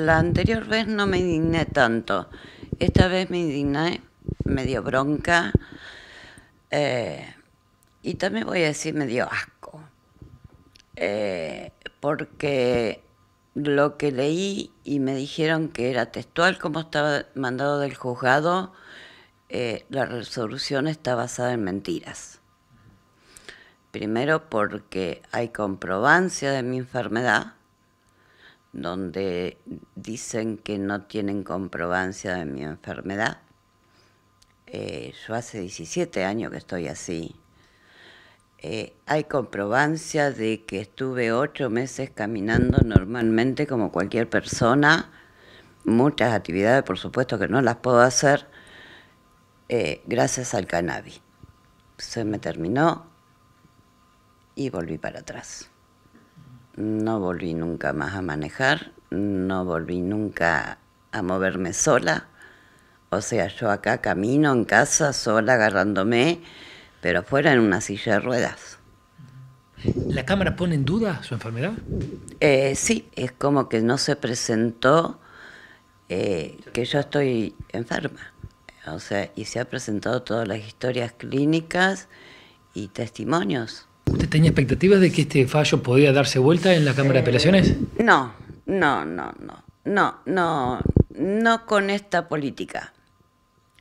La anterior vez no me indigné tanto. Esta vez me indigné, me dio bronca eh, y también voy a decir me dio asco. Eh, porque lo que leí y me dijeron que era textual, como estaba mandado del juzgado, eh, la resolución está basada en mentiras. Primero porque hay comprobancia de mi enfermedad, donde dicen que no tienen comprobancia de mi enfermedad. Eh, yo hace 17 años que estoy así. Eh, hay comprobancia de que estuve ocho meses caminando normalmente como cualquier persona. Muchas actividades, por supuesto, que no las puedo hacer eh, gracias al cannabis. Se me terminó y volví para atrás no volví nunca más a manejar, no volví nunca a moverme sola. O sea, yo acá camino en casa sola agarrándome, pero fuera en una silla de ruedas. ¿La cámara pone en duda su enfermedad? Eh, sí, es como que no se presentó eh, que yo estoy enferma. O sea, y se han presentado todas las historias clínicas y testimonios. ¿Usted tenía expectativas de que este fallo podía darse vuelta en la Cámara de Apelaciones? No, no, no, no, no, no, no con esta política,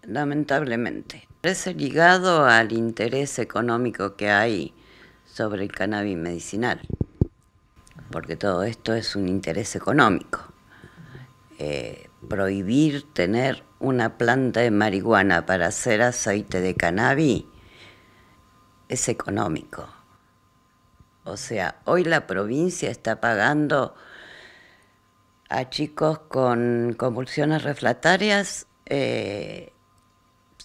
lamentablemente. Parece ligado al interés económico que hay sobre el cannabis medicinal, porque todo esto es un interés económico. Eh, prohibir tener una planta de marihuana para hacer aceite de cannabis es económico. O sea, hoy la provincia está pagando a chicos con convulsiones reflatarias eh,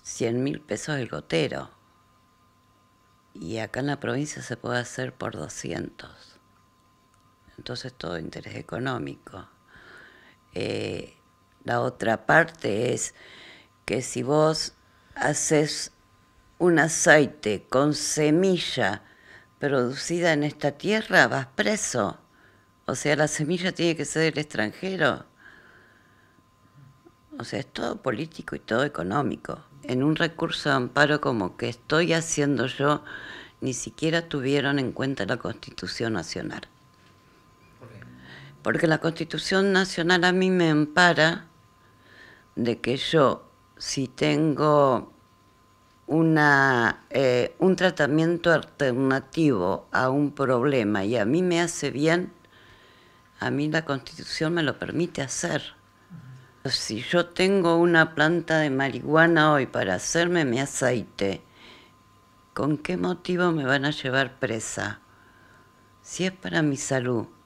100 mil pesos el gotero. Y acá en la provincia se puede hacer por 200. Entonces todo interés económico. Eh, la otra parte es que si vos haces un aceite con semilla, producida en esta tierra, vas preso. O sea, la semilla tiene que ser del extranjero. O sea, es todo político y todo económico. En un recurso de amparo como que estoy haciendo yo, ni siquiera tuvieron en cuenta la Constitución Nacional. Porque la Constitución Nacional a mí me ampara de que yo, si tengo eh, un tratamiento alternativo a un problema y a mí me hace bien, a mí la constitución me lo permite hacer. Si yo tengo una planta de marihuana hoy para hacerme mi aceite, ¿con qué motivo me van a llevar presa? Si es para mi salud.